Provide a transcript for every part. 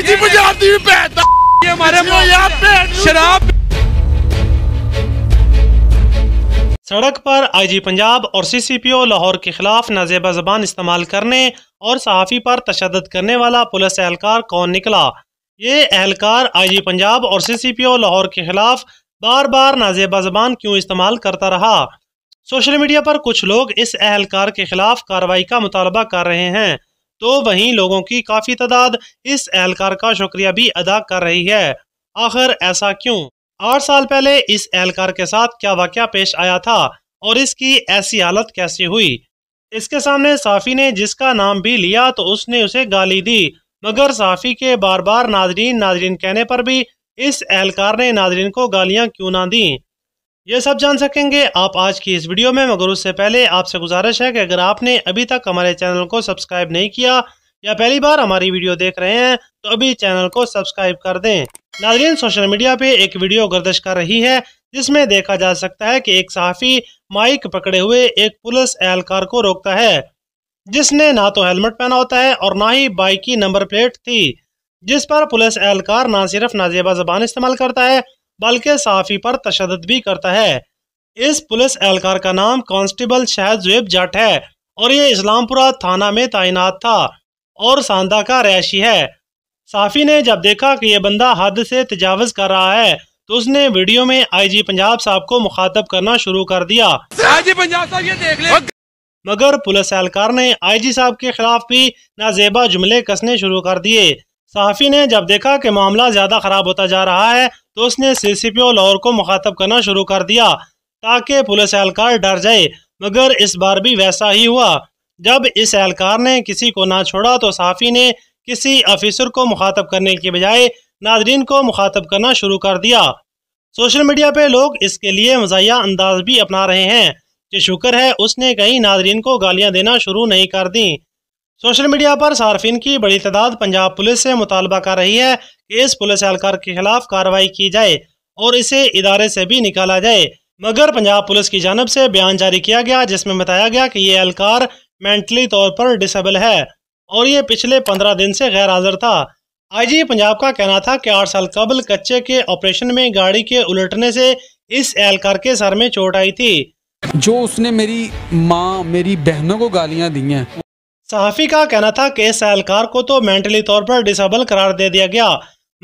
भाई जी ਪੰਜਾਬ ਦੀ शराब सड़क पर आईजी पंजाब और सीसीपीओ लाहौर के खिलाफ नाजेबा जबान इस्तेमाल करने और सहाफ़ी पर तशद करने वाला पुलिस एहलकार कौन निकला ये एहलकार आईजी पंजाब और सीसीपीओ लाहौर के खिलाफ बार बार नाजेबा जबान क्यों इस्तेमाल करता रहा सोशल मीडिया पर कुछ लोग इस एहलकार के खिलाफ कार्रवाई का मुतालबा कर रहे हैं तो वहीं लोगों की काफ़ी तादाद इस एहलकार का शुक्रिया भी अदा कर रही है आखिर ऐसा क्यों आठ साल पहले इस एहलकार के साथ क्या वाक्य पेश आया था और इसकी ऐसी हालत कैसी हुई इसके सामने साफी ने जिसका नाम भी लिया तो उसने उसे गाली दी मगर साफी के बार बार नाजरीन नाजरीन कहने पर भी इस एहलकार ने नाजरीन को गालियां क्यों ना दी ये सब जान सकेंगे आप आज की इस वीडियो में मगर उससे पहले आपसे गुजारिश है कि अगर आपने अभी तक हमारे चैनल को सब्सक्राइब नहीं किया या पहली बार हमारी वीडियो देख रहे हैं तो अभी चैनल को सब्सक्राइब कर दें नाजरीन सोशल मीडिया पे एक वीडियो गर्दश कर रही है जिसमें देखा जा सकता है कि एक सहाफ़ी माइक पकड़े हुए एक पुलिस एहलकार को रोकता है जिसने ना तो हेलमेट पहना होता है और ना ही बाइक की नंबर प्लेट थी जिस पर पुलिस एहलकार ना सिर्फ नाजेबा जबान इस्तेमाल करता है बल्कि साफी पर तशद भी करता है इस पुलिस एहलकार का नाम कांस्टेबल शहद जुएब जट है और यह इस्लामपुरा थाना में तैनात था और सांदा का रैशी है साफी ने जब देखा कि यह बंदा हद से तजावज कर रहा है तो उसने वीडियो में आईजी पंजाब साहब को मुखातब करना शुरू कर दिया आईजी पंजाब साहब ये देख ले मगर पुलिस एहलकार ने आईजी साहब के खिलाफ भी नाजेबा जुमले कसने शुरू कर दिए सहाफ़ी ने जब देखा कि मामला ज़्यादा ख़राब होता जा रहा है तो उसने सी सी पी ओ लाहौर को मुखातब करना शुरू कर दिया ताकि पुलिस एहलकार डर जाए मगर इस बार भी वैसा ही हुआ जब इस एहलकार ने किसी को ना छोड़ा तो सहाफ़ी ने किसी ऑफिसर को मुखातब करने के बजाय नाजरीन को मुखातब करना शुरू कर दिया सोशल मीडिया पे लोग इसके लिए मजाया अंदाज भी अपना रहे हैं कि शुक्र है उसने कहीं नाजरीन को गालियां देना शुरू नहीं कर दी सोशल मीडिया पर सार्फिन की बड़ी तादाद पंजाब पुलिस से मुतालबा कर रही है कि इस पुलिस एहलकार के खिलाफ कार्रवाई की जाए और इसे इदारे से भी निकाला जाए मगर पंजाब पुलिस की जानब से बयान जारी किया गया जिसमें बताया गया कि ये एहलकार मेंटली तौर पर डिसेबल है और ये पिछले पंद्रह दिन से गैर हाजिर था आईजी पंजाब का कहना था कि आठ साल कबल कच्चे के ऑपरेशन में गाड़ी के उलटने से इस एहलकार के सर में चोट आई थी जो उसने मेरी माँ मेरी बहनों को गालियाँ दी हैं सहाफ़ी का कहना था कि इस एहलकार को तो मेंटली तौर पर डिसबल करार दे दिया गया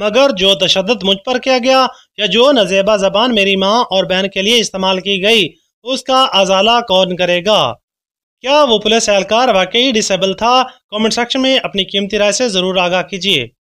मगर जो तशद मुझ पर किया गया या जो नजेबा जबान मेरी माँ और बहन के लिए इस्तेमाल की गई उसका अजाला कौन करेगा क्या वो पुलिस एहलकार वाकई डिसेबल था कमेंट सेक्शन में अपनी कीमती राय से ज़रूर आगाह कीजिए